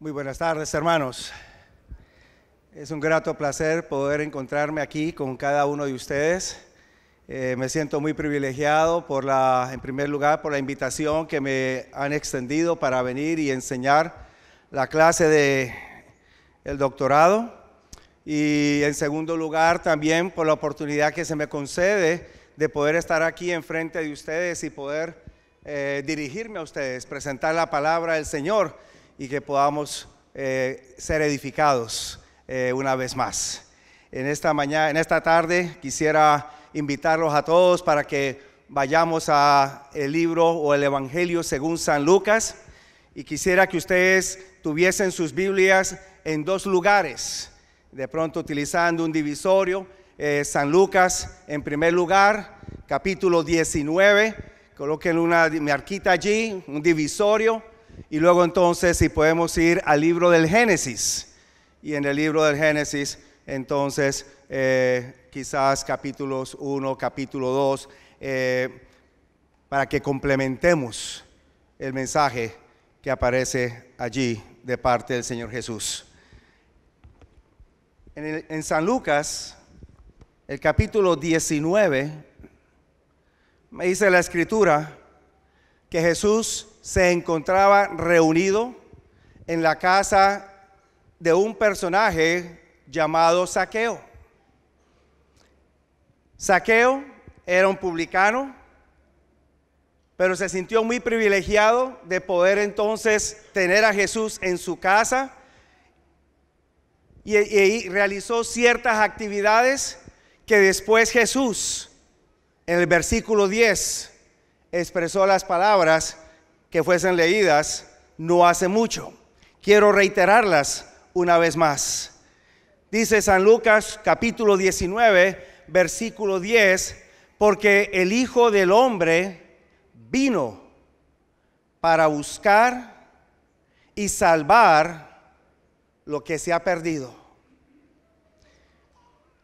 Muy buenas tardes, hermanos. Es un grato placer poder encontrarme aquí con cada uno de ustedes. Eh, me siento muy privilegiado por la, en primer lugar, por la invitación que me han extendido para venir y enseñar la clase de el doctorado y en segundo lugar también por la oportunidad que se me concede de poder estar aquí enfrente de ustedes y poder eh, dirigirme a ustedes, presentar la palabra del Señor y que podamos eh, ser edificados eh, una vez más. En esta en esta tarde, quisiera invitarlos a todos para que vayamos a el libro o el Evangelio según San Lucas y quisiera que ustedes tuviesen sus Biblias en dos lugares, de pronto utilizando un divisorio. Eh, San Lucas en primer lugar, capítulo 19, coloquen una marquita allí, un divisorio y luego entonces si podemos ir al libro del Génesis. Y en el libro del Génesis, entonces, eh, quizás capítulos 1, capítulo 2, eh, para que complementemos el mensaje que aparece allí de parte del Señor Jesús. En, en San Lucas, el capítulo 19, me dice la escritura que Jesús se encontraba reunido en la casa de un personaje llamado Saqueo. Saqueo era un publicano, pero se sintió muy privilegiado de poder entonces tener a Jesús en su casa y, realizó ciertas actividades que después Jesús, en el versículo 10, expresó las palabras, que fuesen leídas no hace mucho. Quiero reiterarlas una vez más. Dice San Lucas capítulo 19, versículo 10, porque el Hijo del Hombre vino para buscar y salvar lo que se ha perdido.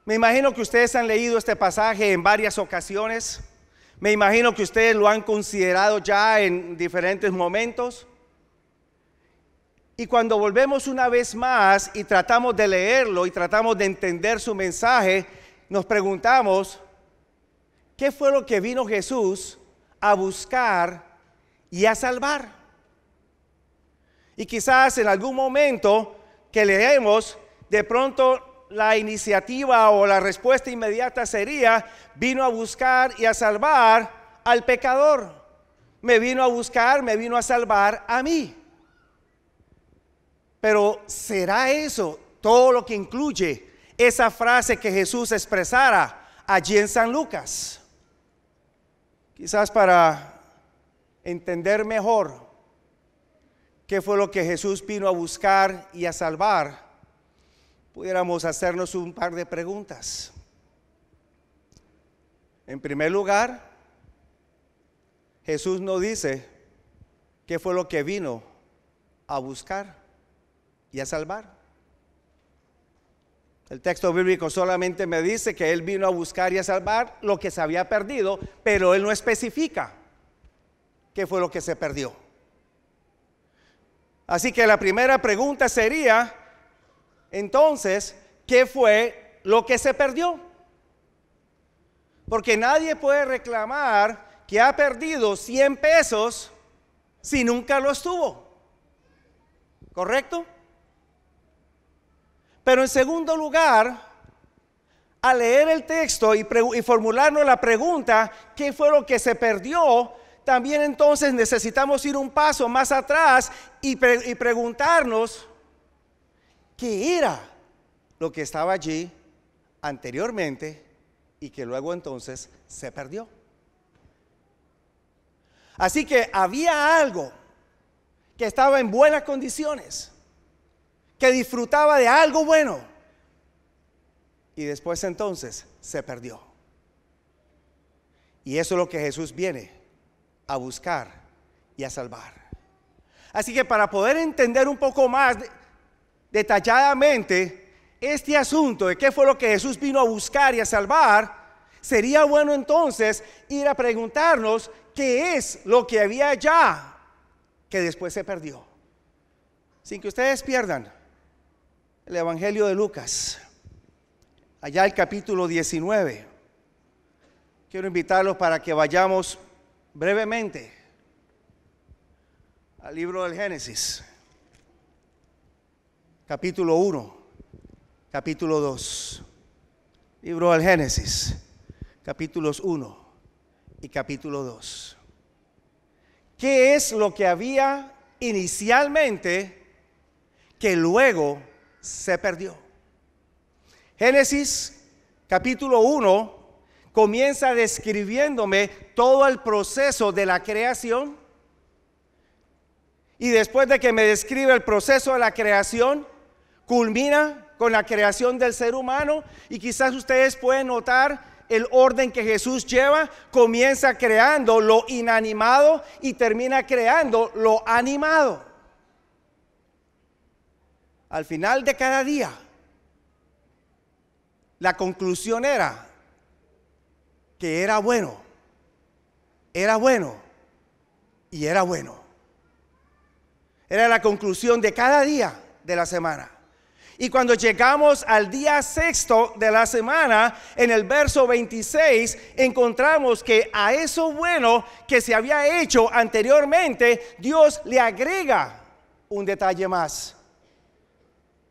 Me imagino que ustedes han leído este pasaje en varias ocasiones. Me imagino que ustedes lo han considerado ya en diferentes momentos. Y cuando volvemos una vez más y tratamos de leerlo y tratamos de entender su mensaje, nos preguntamos, ¿qué fue lo que vino Jesús a buscar y a salvar? Y quizás en algún momento que leemos, de pronto la iniciativa o la respuesta inmediata sería, vino a buscar y a salvar al pecador. Me vino a buscar, me vino a salvar a mí. Pero ¿será eso todo lo que incluye esa frase que Jesús expresara allí en San Lucas? Quizás para entender mejor qué fue lo que Jesús vino a buscar y a salvar pudiéramos hacernos un par de preguntas. En primer lugar, Jesús no dice qué fue lo que vino a buscar y a salvar. El texto bíblico solamente me dice que Él vino a buscar y a salvar lo que se había perdido, pero Él no especifica qué fue lo que se perdió. Así que la primera pregunta sería, entonces, ¿qué fue lo que se perdió? Porque nadie puede reclamar que ha perdido 100 pesos si nunca lo estuvo. ¿Correcto? Pero en segundo lugar, al leer el texto y, formularnos la pregunta, ¿qué fue lo que se perdió? También entonces necesitamos ir un paso más atrás y, y preguntarnos, que era lo que estaba allí anteriormente y que luego entonces se perdió. Así que había algo que estaba en buenas condiciones, que disfrutaba de algo bueno y después entonces se perdió. Y eso es lo que Jesús viene a buscar y a salvar. Así que para poder entender un poco más detalladamente este asunto de qué fue lo que Jesús vino a buscar y a salvar, sería bueno entonces ir a preguntarnos qué es lo que había allá que después se perdió. Sin que ustedes pierdan el Evangelio de Lucas, allá el capítulo 19. Quiero invitarlos para que vayamos brevemente al libro del Génesis capítulo 1, capítulo 2. Libro del Génesis, capítulos 1 y capítulo 2. ¿Qué es lo que había inicialmente que luego se perdió? Génesis, capítulo 1, comienza describiéndome todo el proceso de la creación. Y después de que me describe el proceso de la creación, culmina con la creación del ser humano y quizás ustedes pueden notar el orden que Jesús lleva, comienza creando lo inanimado y termina creando lo animado. Al final de cada día, la conclusión era que era bueno, era bueno y era bueno. Era la conclusión de cada día de la semana. Y cuando llegamos al día sexto de la semana, en el verso 26, encontramos que a eso bueno que se había hecho anteriormente, Dios le agrega un detalle más.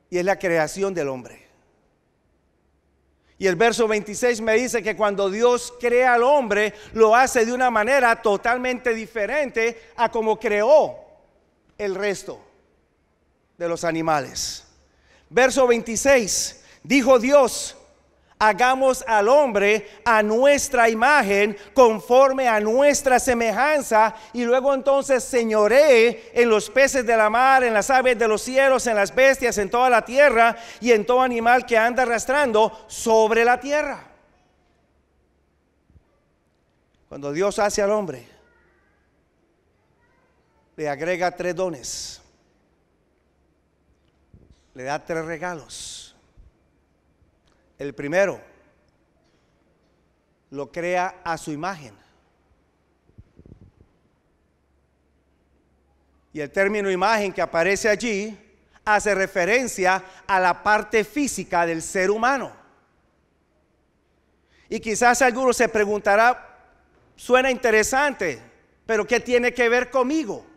Y es la creación del hombre. Y el verso 26 me dice que cuando Dios crea al hombre, lo hace de una manera totalmente diferente a como creó el resto de los animales. Verso 26. Dijo Dios, hagamos al hombre a nuestra imagen, conforme a nuestra semejanza, y luego entonces señoré en los peces de la mar, en las aves de los cielos, en las bestias, en toda la tierra y en todo animal que anda arrastrando sobre la tierra. Cuando Dios hace al hombre, le agrega tres dones le da tres regalos. El primero, lo crea a su imagen. Y el término imagen que aparece allí hace referencia a la parte física del ser humano. Y quizás alguno se preguntará, suena interesante, pero ¿qué tiene que ver conmigo?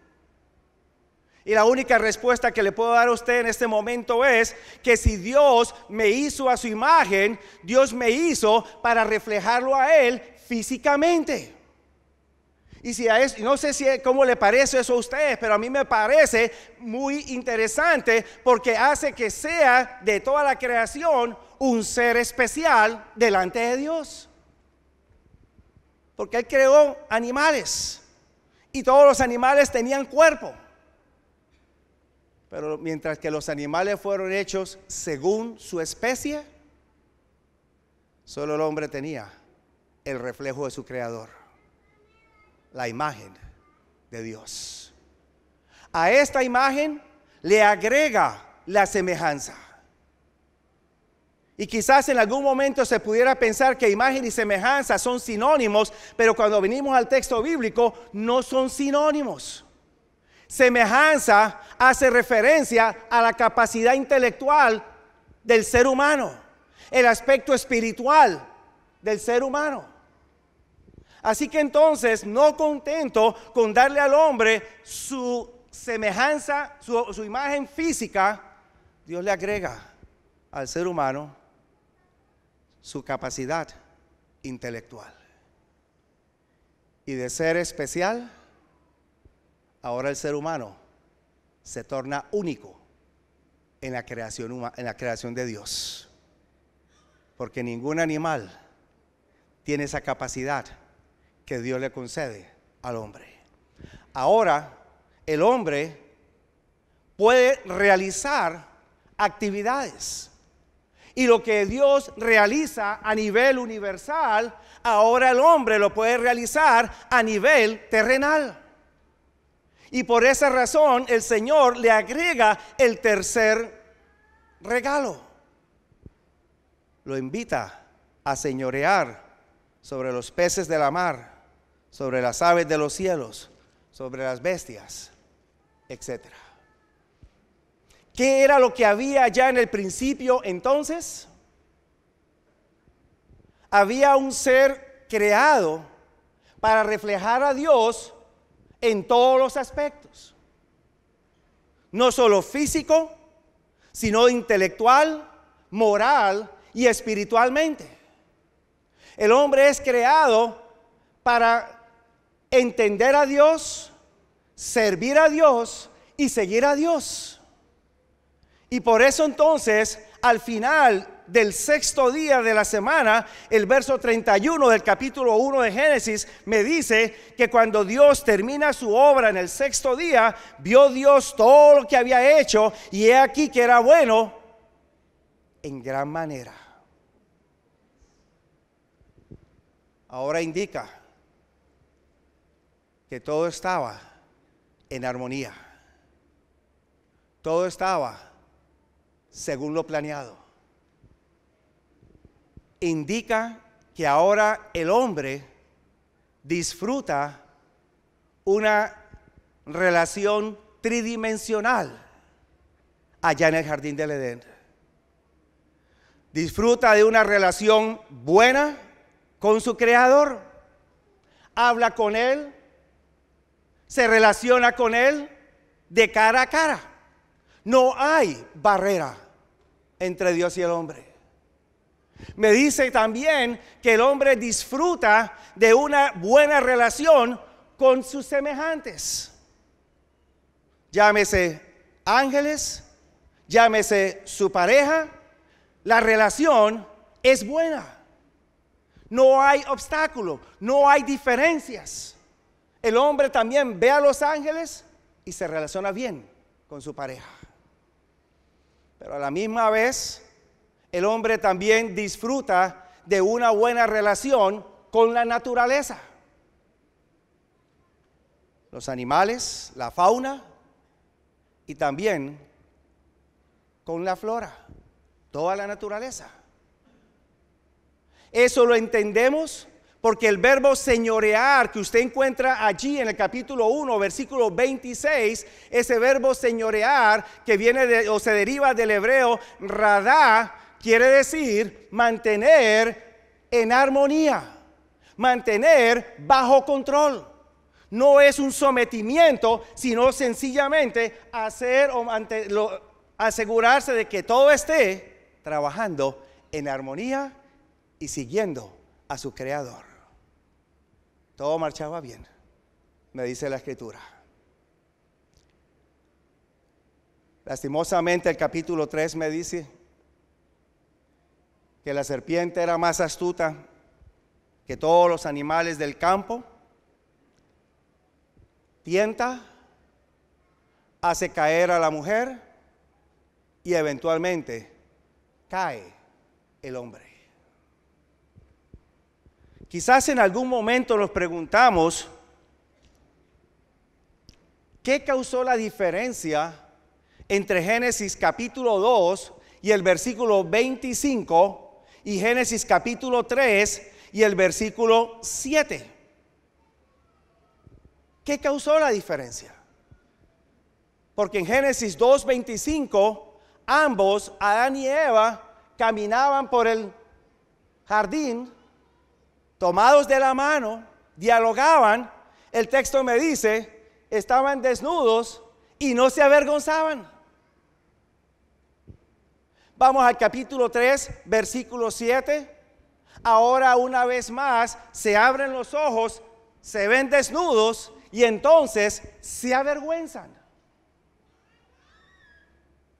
Y la única respuesta que le puedo dar a usted en este momento es que si Dios me hizo a su imagen, Dios me hizo para reflejarlo a Él físicamente. Y si a eso, no sé si, cómo le parece eso a usted, pero a mí me parece muy interesante porque hace que sea de toda la creación un ser especial delante de Dios. Porque Él creó animales y todos los animales tenían cuerpo. Pero mientras que los animales fueron hechos según su especie, solo el hombre tenía el reflejo de su creador, la imagen de Dios. A esta imagen le agrega la semejanza. Y quizás en algún momento se pudiera pensar que imagen y semejanza son sinónimos, pero cuando venimos al texto bíblico no son sinónimos. Semejanza hace referencia a la capacidad intelectual del ser humano, el aspecto espiritual del ser humano. Así que entonces, no contento con darle al hombre su semejanza, su, imagen física, Dios le agrega al ser humano su capacidad intelectual. Y de ser especial ahora el ser humano se torna único en la creación, en la creación de Dios. Porque ningún animal tiene esa capacidad que Dios le concede al hombre. Ahora, el hombre puede realizar actividades. Y lo que Dios realiza a nivel universal, ahora el hombre lo puede realizar a nivel terrenal. Y por esa razón el Señor le agrega el tercer regalo. Lo invita a señorear sobre los peces de la mar, sobre las aves de los cielos, sobre las bestias, etc. ¿Qué era lo que había ya en el principio entonces? Había un ser creado para reflejar a Dios en todos los aspectos. No solo físico, sino intelectual, moral y espiritualmente. El hombre es creado para entender a Dios, servir a Dios y seguir a Dios. Y por eso entonces, al final, del sexto día de la semana, el verso 31 del capítulo 1 de Génesis, me dice que cuando Dios termina su obra en el sexto día, vio Dios todo lo que había hecho y he aquí que era bueno en gran manera. Ahora indica que todo estaba en armonía. Todo estaba según lo planeado indica que ahora el hombre disfruta una relación tridimensional allá en el jardín del Edén. Disfruta de una relación buena con su creador, habla con él, se relaciona con él de cara a cara. No hay barrera entre Dios y el hombre. Me dice también que el hombre disfruta de una buena relación con sus semejantes. Llámese ángeles, llámese su pareja, la relación es buena. No hay obstáculo, no hay diferencias. El hombre también ve a los ángeles y se relaciona bien con su pareja. Pero a la misma vez el hombre también disfruta de una buena relación con la naturaleza. Los animales, la fauna y también con la flora, toda la naturaleza. Eso lo entendemos porque el verbo señorear que usted encuentra allí en el capítulo 1, versículo 26, ese verbo señorear que viene o se deriva del hebreo radá, quiere decir mantener en armonía, mantener bajo control. No es un sometimiento, sino sencillamente hacer o asegurarse de que todo esté trabajando en armonía y siguiendo a su creador. Todo marchaba bien, me dice la escritura. Lastimosamente el capítulo 3 me dice, que la serpiente era más astuta que todos los animales del campo, tienta, hace caer a la mujer y eventualmente cae el hombre. Quizás en algún momento nos preguntamos, ¿qué causó la diferencia entre Génesis capítulo 2 y el versículo 25 y Génesis capítulo 3 y el versículo 7. ¿Qué causó la diferencia? Porque en Génesis 2.25, ambos, Adán y Eva, caminaban por el jardín, tomados de la mano, dialogaban. El texto me dice, estaban desnudos y no se avergonzaban. Vamos al capítulo 3, versículo 7. Ahora una vez más se abren los ojos, se ven desnudos y entonces se avergüenzan.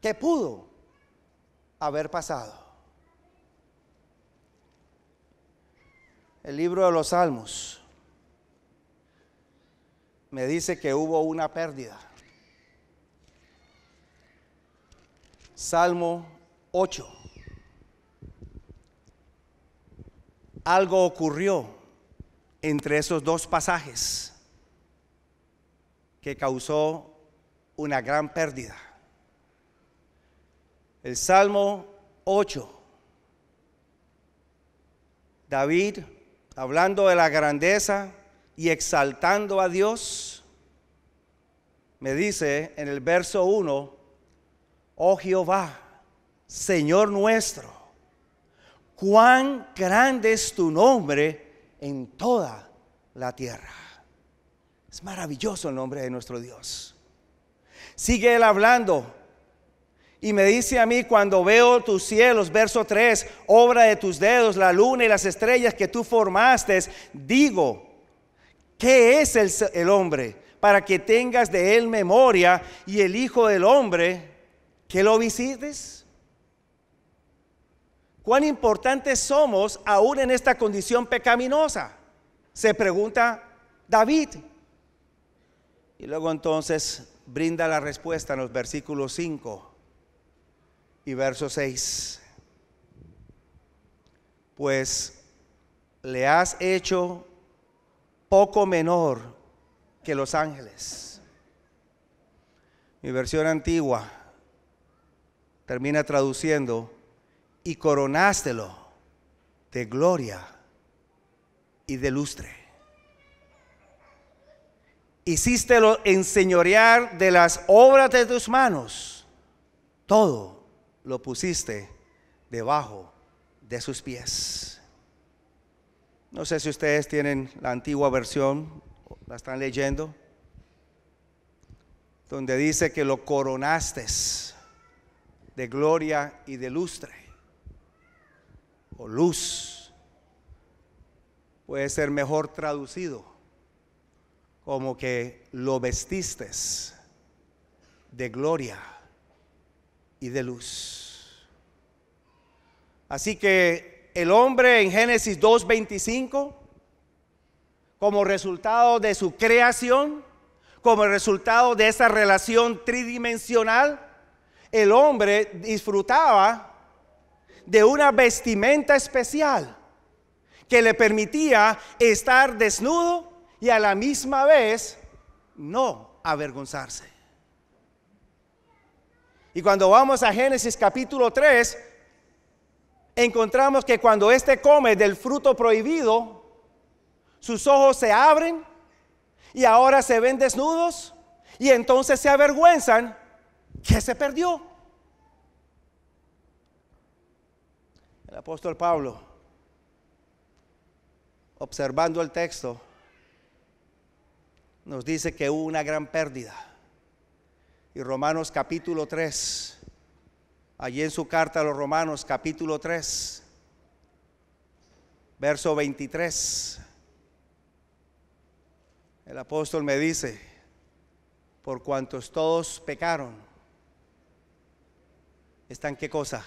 ¿Qué pudo haber pasado? El libro de los Salmos me dice que hubo una pérdida. Salmo 8. Algo ocurrió entre esos dos pasajes que causó una gran pérdida. El Salmo 8. David, hablando de la grandeza y exaltando a Dios, me dice en el verso 1, oh Jehová, Señor nuestro, cuán grande es tu nombre en toda la tierra. Es maravilloso el nombre de nuestro Dios. Sigue él hablando. Y me dice a mí cuando veo tus cielos, verso 3, obra de tus dedos, la luna y las estrellas que tú formaste, digo, ¿qué es el, el hombre? Para que tengas de él memoria y el Hijo del Hombre, que lo visites cuán importantes somos aún en esta condición pecaminosa, se pregunta David. Y luego entonces brinda la respuesta en los versículos 5 y verso 6. Pues le has hecho poco menor que los ángeles. Mi versión antigua termina traduciendo, y coronástelo de gloria y de lustre. Hicístelo enseñorear de las obras de tus manos. Todo lo pusiste debajo de sus pies. No sé si ustedes tienen la antigua versión, la están leyendo, donde dice que lo coronaste de gloria y de lustre o luz. Puede ser mejor traducido como que lo vestiste de gloria y de luz. Así que el hombre en Génesis 2.25, como resultado de su creación, como resultado de esa relación tridimensional, el hombre disfrutaba de una vestimenta especial que le permitía estar desnudo y a la misma vez no avergonzarse. Y cuando vamos a Génesis capítulo 3, encontramos que cuando éste come del fruto prohibido, sus ojos se abren y ahora se ven desnudos y entonces se avergüenzan que se perdió. apóstol Pablo, observando el texto, nos dice que hubo una gran pérdida. Y Romanos capítulo 3, allí en su carta a los Romanos capítulo 3, verso 23, el apóstol me dice, por cuantos todos pecaron, ¿están qué cosa?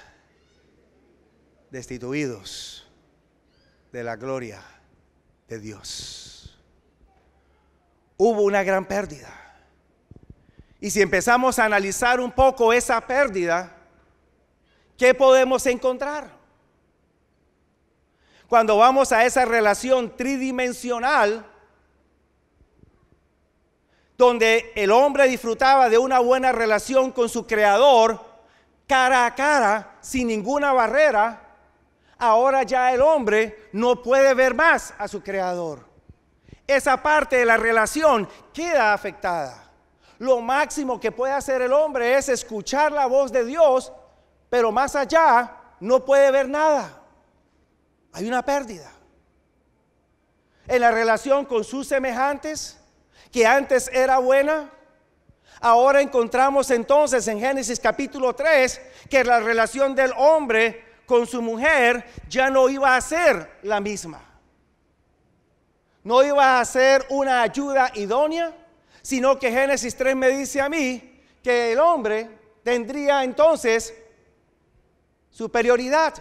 destituidos de la gloria de Dios. Hubo una gran pérdida. Y si empezamos a analizar un poco esa pérdida, ¿qué podemos encontrar? Cuando vamos a esa relación tridimensional, donde el hombre disfrutaba de una buena relación con su creador, cara a cara, sin ninguna barrera, ahora ya el hombre no puede ver más a su creador. Esa parte de la relación queda afectada. Lo máximo que puede hacer el hombre es escuchar la voz de Dios, pero más allá no puede ver nada. Hay una pérdida. En la relación con sus semejantes, que antes era buena, ahora encontramos entonces en Génesis capítulo 3 que la relación del hombre con su mujer ya no iba a ser la misma. No iba a ser una ayuda idónea, sino que Génesis 3 me dice a mí que el hombre tendría entonces superioridad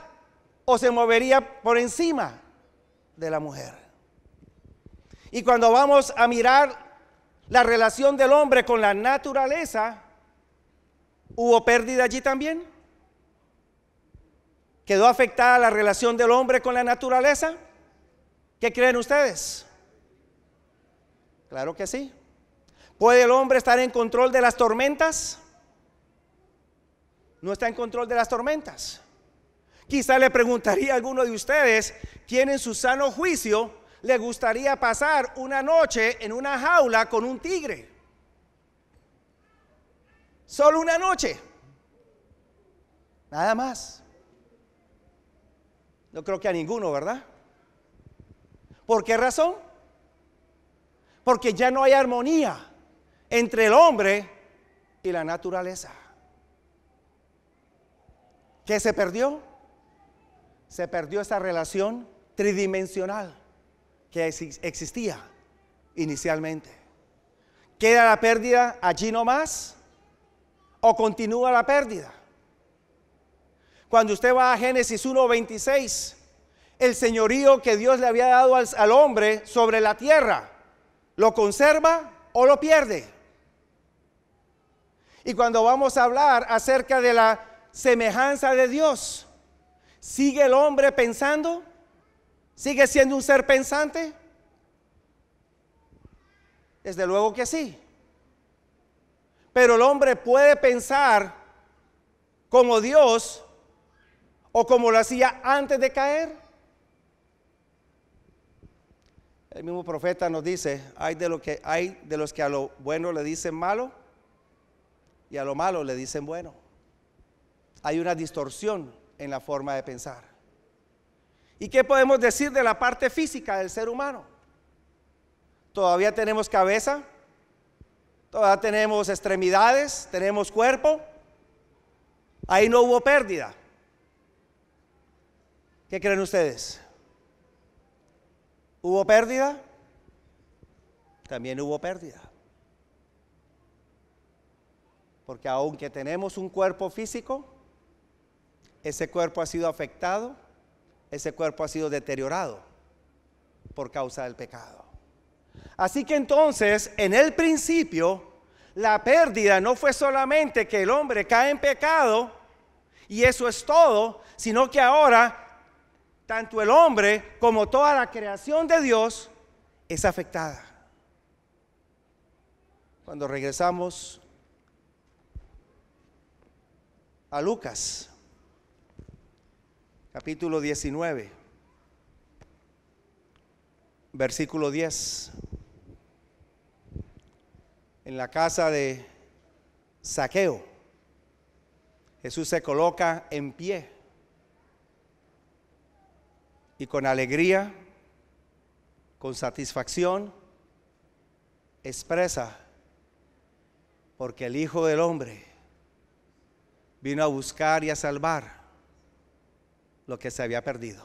o se movería por encima de la mujer. Y cuando vamos a mirar la relación del hombre con la naturaleza, hubo pérdida allí también. ¿Quedó afectada la relación del hombre con la naturaleza? ¿Qué creen ustedes? Claro que sí. ¿Puede el hombre estar en control de las tormentas? No está en control de las tormentas. Quizá le preguntaría a alguno de ustedes, ¿quién en su sano juicio le gustaría pasar una noche en una jaula con un tigre? Solo una noche. Nada más. No creo que a ninguno, ¿verdad? ¿Por qué razón? Porque ya no hay armonía entre el hombre y la naturaleza. ¿Qué se perdió? Se perdió esa relación tridimensional que existía inicialmente. ¿Queda la pérdida allí nomás? ¿O continúa la pérdida? Cuando usted va a Génesis 1.26, el señorío que Dios le había dado al, hombre sobre la tierra, ¿lo conserva o lo pierde? Y cuando vamos a hablar acerca de la semejanza de Dios, ¿sigue el hombre pensando? ¿Sigue siendo un ser pensante? Desde luego que sí. Pero el hombre puede pensar como Dios o como lo hacía antes de caer. El mismo profeta nos dice, hay de, que, hay de los que a lo bueno le dicen malo y a lo malo le dicen bueno. Hay una distorsión en la forma de pensar. ¿Y qué podemos decir de la parte física del ser humano? Todavía tenemos cabeza, todavía tenemos extremidades, tenemos cuerpo. Ahí no hubo pérdida. ¿Qué creen ustedes? ¿Hubo pérdida? También hubo pérdida. Porque aunque tenemos un cuerpo físico, ese cuerpo ha sido afectado, ese cuerpo ha sido deteriorado por causa del pecado. Así que entonces, en el principio, la pérdida no fue solamente que el hombre cae en pecado y eso es todo, sino que ahora tanto el hombre como toda la creación de Dios es afectada. Cuando regresamos a Lucas, capítulo 19, versículo 10, en la casa de Saqueo, Jesús se coloca en pie y con alegría, con satisfacción, expresa, porque el Hijo del Hombre vino a buscar y a salvar lo que se había perdido.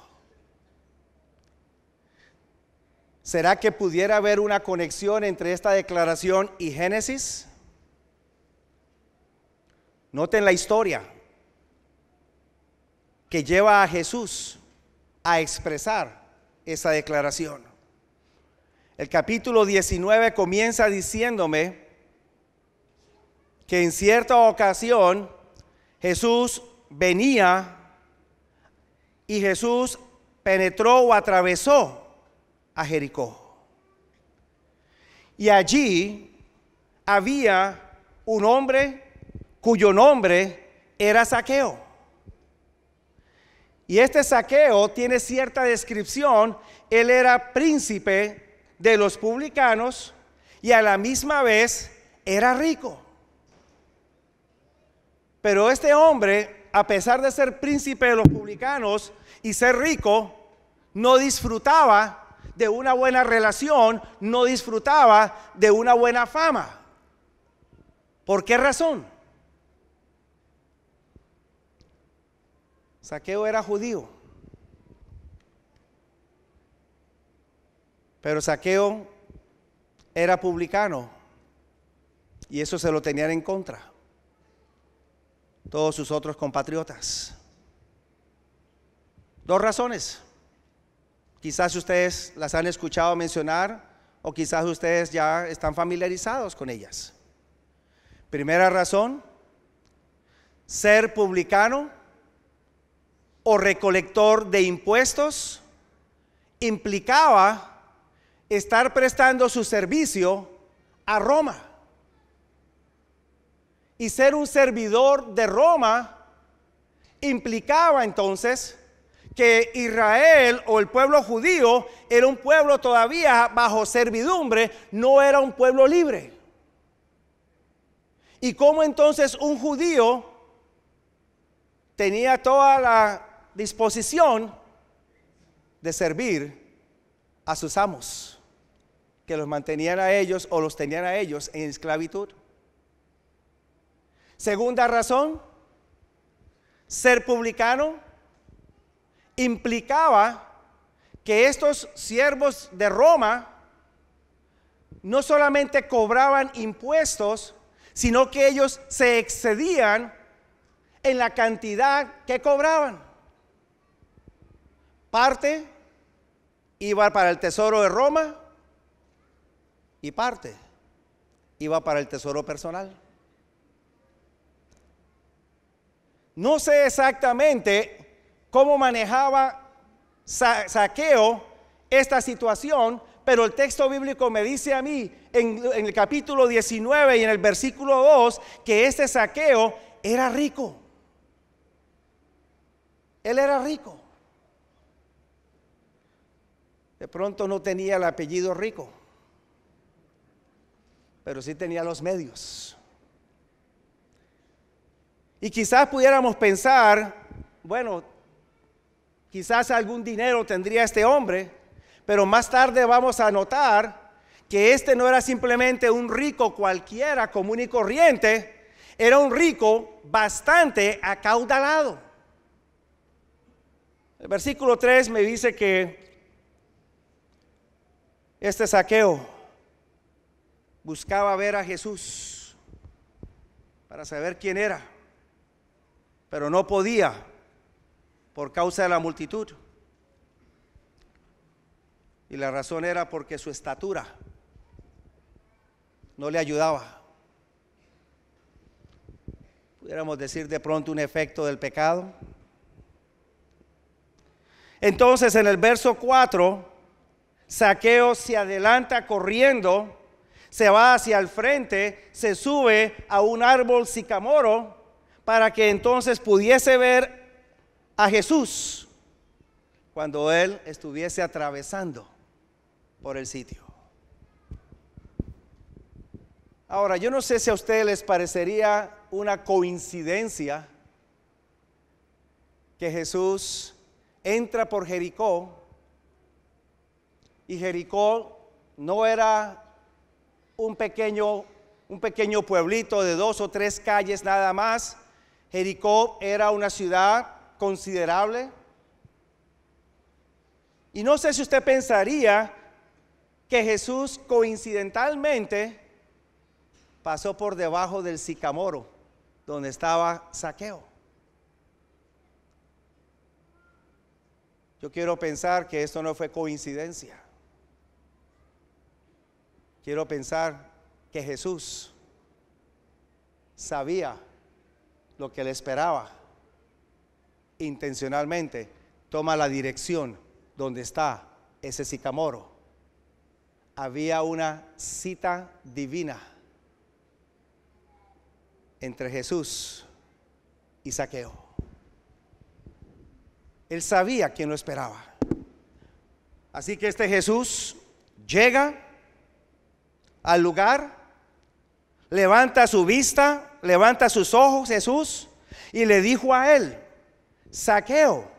¿Será que pudiera haber una conexión entre esta declaración y Génesis? Noten la historia que lleva a Jesús a expresar esa declaración. El capítulo 19 comienza diciéndome que en cierta ocasión Jesús venía y Jesús penetró o atravesó a Jericó. Y allí había un hombre cuyo nombre era Saqueo. Y este saqueo tiene cierta descripción. Él era príncipe de los publicanos y a la misma vez era rico. Pero este hombre, a pesar de ser príncipe de los publicanos y ser rico, no disfrutaba de una buena relación, no disfrutaba de una buena fama. ¿Por qué razón? Saqueo era judío. Pero Saqueo era publicano y eso se lo tenían en contra. Todos sus otros compatriotas. Dos razones. Quizás ustedes las han escuchado mencionar o quizás ustedes ya están familiarizados con ellas. Primera razón, ser publicano o recolector de impuestos implicaba estar prestando su servicio a Roma. Y ser un servidor de Roma implicaba entonces que Israel o el pueblo judío era un pueblo todavía bajo servidumbre, no era un pueblo libre. ¿Y cómo entonces un judío tenía toda la disposición de servir a sus amos, que los mantenían a ellos o los tenían a ellos en esclavitud. Segunda razón, ser publicano implicaba que estos siervos de Roma no solamente cobraban impuestos, sino que ellos se excedían en la cantidad que cobraban parte iba para el tesoro de Roma y parte iba para el tesoro personal. No sé exactamente cómo manejaba saqueo esta situación, pero el texto bíblico me dice a mí en, el capítulo 19 y en el versículo 2 que este saqueo era rico. Él era rico. De pronto no tenía el apellido rico, pero sí tenía los medios. Y quizás pudiéramos pensar, bueno, quizás algún dinero tendría este hombre, pero más tarde vamos a notar que este no era simplemente un rico cualquiera común y corriente, era un rico bastante acaudalado. El versículo 3 me dice que este saqueo buscaba ver a Jesús para saber quién era, pero no podía por causa de la multitud. Y la razón era porque su estatura no le ayudaba. Pudiéramos decir de pronto un efecto del pecado. Entonces en el verso 4 Saqueo se adelanta corriendo, se va hacia el frente, se sube a un árbol sicamoro para que entonces pudiese ver a Jesús cuando él estuviese atravesando por el sitio. Ahora, yo no sé si a ustedes les parecería una coincidencia que Jesús entra por Jericó y Jericó no era un pequeño, un pequeño pueblito de dos o tres calles nada más. Jericó era una ciudad considerable. Y no sé si usted pensaría que Jesús coincidentalmente pasó por debajo del sicamoro donde estaba Saqueo. Yo quiero pensar que esto no fue coincidencia. Quiero pensar que Jesús sabía lo que le esperaba. Intencionalmente toma la dirección donde está ese sicamoro. Había una cita divina entre Jesús y Saqueo. Él sabía quién lo esperaba. Así que este Jesús llega al lugar, levanta su vista, levanta sus ojos Jesús y le dijo a él, saqueo,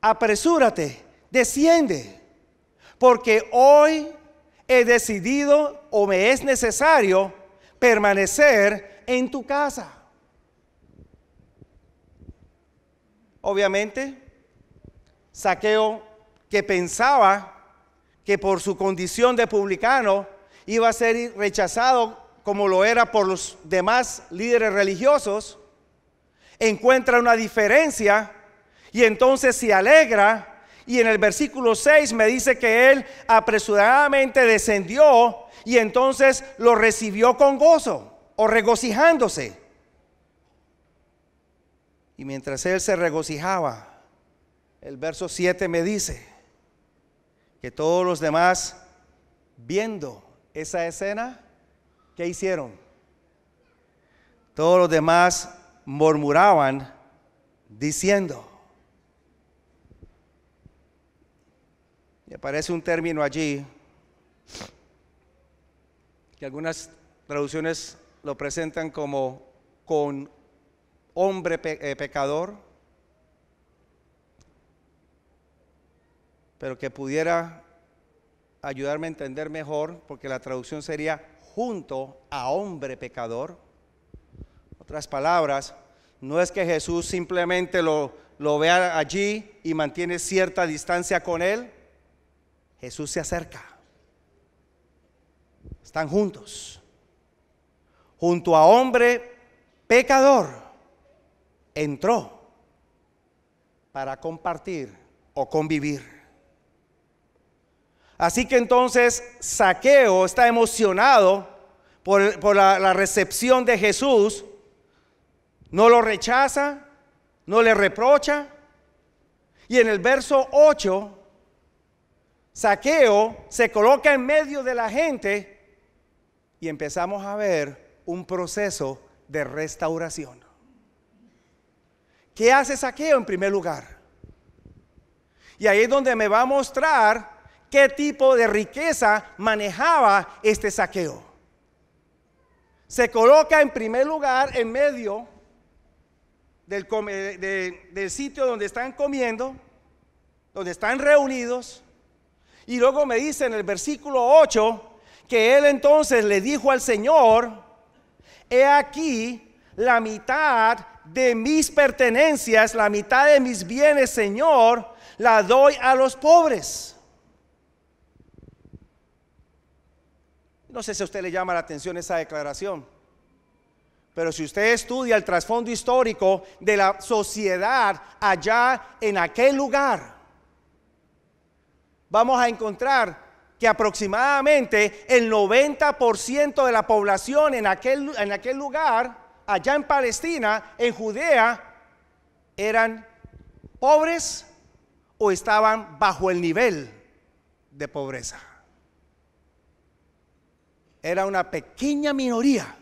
apresúrate, desciende, porque hoy he decidido o me es necesario permanecer en tu casa. Obviamente, saqueo que pensaba que por su condición de publicano, iba a ser rechazado como lo era por los demás líderes religiosos, encuentra una diferencia y entonces se alegra. Y en el versículo 6 me dice que él apresuradamente descendió y entonces lo recibió con gozo o regocijándose. Y mientras él se regocijaba, el verso 7 me dice que todos los demás viendo esa escena, ¿qué hicieron? Todos los demás murmuraban diciendo, y aparece un término allí que algunas traducciones lo presentan como con hombre eh, pecador, pero que pudiera ayudarme a entender mejor, porque la traducción sería junto a hombre pecador. Otras palabras, no es que Jesús simplemente lo, lo vea allí y mantiene cierta distancia con él. Jesús se acerca. Están juntos. Junto a hombre pecador entró para compartir o convivir. Así que entonces Saqueo está emocionado por, la, la recepción de Jesús, no lo rechaza, no le reprocha. Y en el verso 8, Saqueo se coloca en medio de la gente y empezamos a ver un proceso de restauración. ¿Qué hace Saqueo en primer lugar? Y ahí es donde me va a mostrar qué tipo de riqueza manejaba este saqueo. Se coloca en primer lugar en medio del, sitio donde están comiendo, donde están reunidos. Y luego me dice en el versículo 8 que él entonces le dijo al Señor, he aquí la mitad de mis pertenencias, la mitad de mis bienes, Señor, la doy a los pobres. No sé si a usted le llama la atención esa declaración, pero si usted estudia el trasfondo histórico de la sociedad allá en aquel lugar, vamos a encontrar que aproximadamente el 90% de la población en aquel, en aquel lugar, allá en Palestina, en Judea, eran pobres o estaban bajo el nivel de pobreza era una pequeña minoría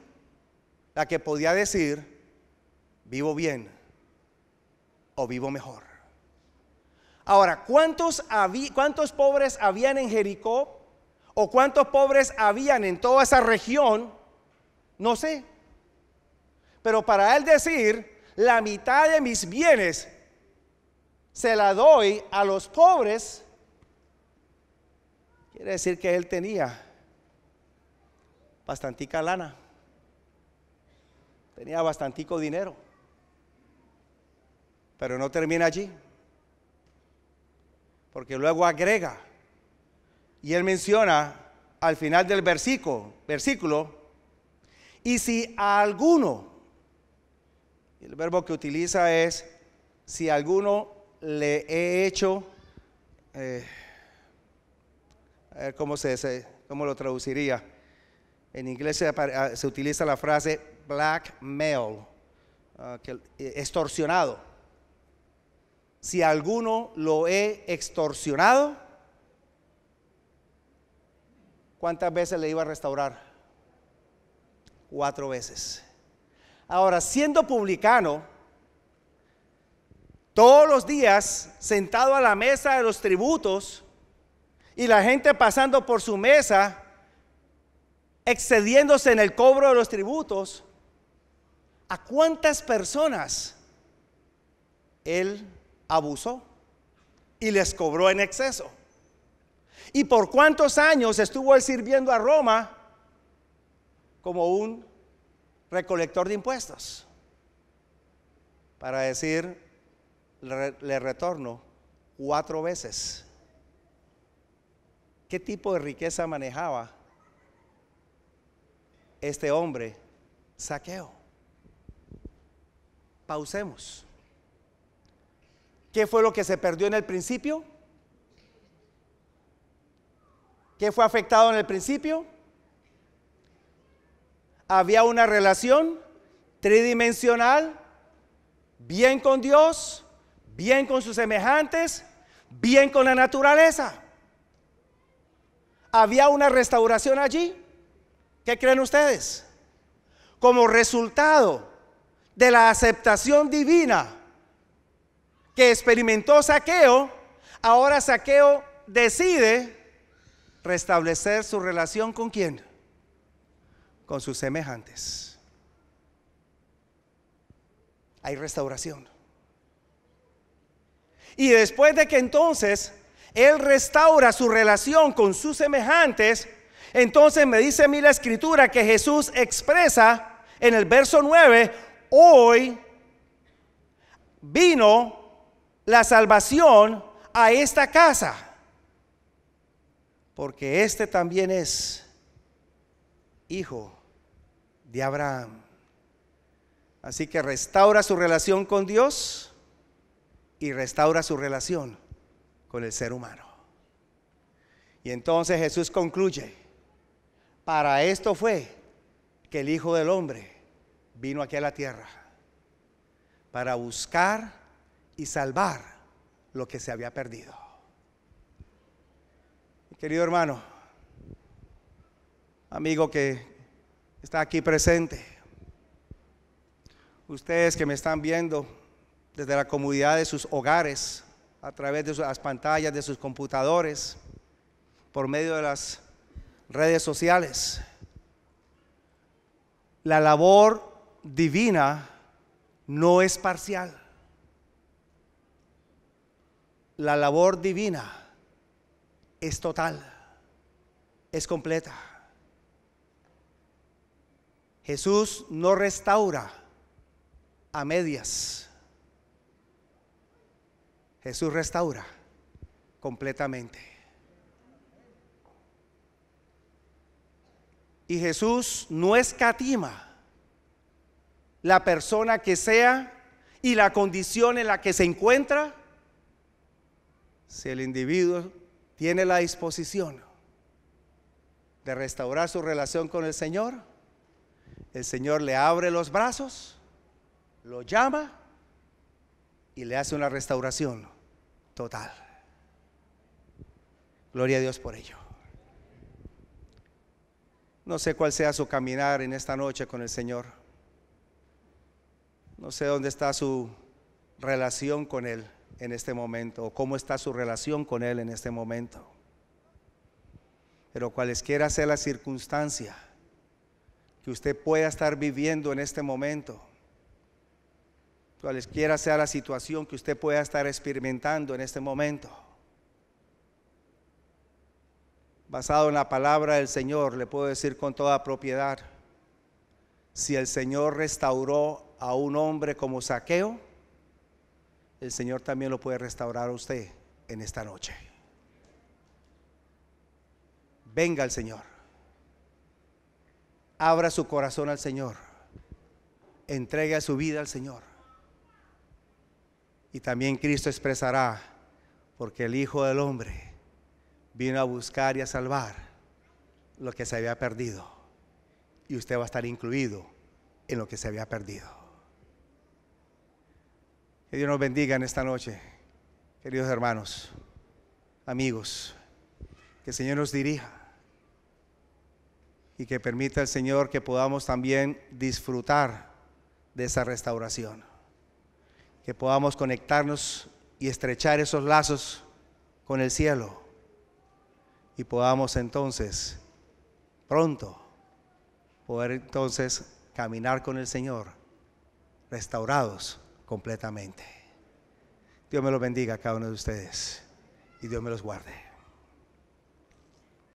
la que podía decir, vivo bien o vivo mejor. Ahora, ¿cuántos, ¿cuántos pobres habían en Jericó? ¿O cuántos pobres habían en toda esa región? No sé. Pero para él decir, la mitad de mis bienes se la doy a los pobres, quiere decir que él tenía bastantica lana. Tenía bastantico dinero. Pero no termina allí. Porque luego agrega. Y él menciona al final del versículo, versículo y si alguno, el verbo que utiliza es, si a alguno le he hecho, eh, a ver cómo, se, cómo lo traduciría, en inglés ah, se, utiliza la frase blackmail, ah, eh, extorsionado. Si alguno lo he extorsionado, ¿cuántas veces le iba a restaurar? Cuatro veces. Ahora, siendo publicano, todos los días sentado a la mesa de los tributos y la gente pasando por su mesa, excediéndose en el cobro de los tributos, ¿a cuántas personas él abusó y les cobró en exceso? ¿Y por cuántos años estuvo él sirviendo a Roma como un recolector de impuestos? Para decir, le, retorno cuatro veces. ¿Qué tipo de riqueza manejaba este hombre, saqueo. Pausemos. ¿Qué fue lo que se perdió en el principio? ¿Qué fue afectado en el principio? Había una relación tridimensional, bien con Dios, bien con sus semejantes, bien con la naturaleza. Había una restauración allí. ¿Qué creen ustedes? Como resultado de la aceptación divina que experimentó Saqueo, ahora Saqueo decide restablecer su relación con quién? Con sus semejantes. Hay restauración. Y después de que entonces él restaura su relación con sus semejantes, entonces me dice a mí la escritura que Jesús expresa en el verso 9, hoy vino la salvación a esta casa, porque este también es hijo de Abraham. Así que restaura su relación con Dios y restaura su relación con el ser humano. Y entonces Jesús concluye para esto fue que el Hijo del Hombre vino aquí a la tierra, para buscar y salvar lo que se había perdido. querido hermano, amigo que está aquí presente, ustedes que me están viendo desde la comodidad de sus hogares, a través de las pantallas de sus computadores, por medio de las redes sociales. La labor divina no es parcial. La labor divina es total, es completa. Jesús no restaura a medias. Jesús restaura completamente. Y Jesús no escatima la persona que sea y la condición en la que se encuentra, si el individuo tiene la disposición de restaurar su relación con el Señor, el Señor le abre los brazos, lo llama y le hace una restauración total. Gloria a Dios por ello. No sé cuál sea su caminar en esta noche con el Señor. No sé dónde está su relación con Él en este momento o cómo está su relación con Él en este momento. Pero cualesquiera sea la circunstancia que usted pueda estar viviendo en este momento, cualesquiera sea la situación que usted pueda estar experimentando en este momento, basado en la palabra del Señor, le puedo decir con toda propiedad, si el Señor restauró a un hombre como saqueo, el Señor también lo puede restaurar a usted en esta noche. Venga al Señor. Abra su corazón al Señor. Entregue su vida al Señor. Y también Cristo expresará, porque el Hijo del Hombre vino a buscar y a salvar lo que se había perdido. Y usted va a estar incluido en lo que se había perdido. Que Dios nos bendiga en esta noche, queridos hermanos, amigos. Que el Señor nos dirija y que permita al Señor que podamos también disfrutar de esa restauración. Que podamos conectarnos y estrechar esos lazos con el cielo y podamos entonces pronto poder entonces caminar con el Señor restaurados completamente. Dios me los bendiga a cada uno de ustedes y Dios me los guarde.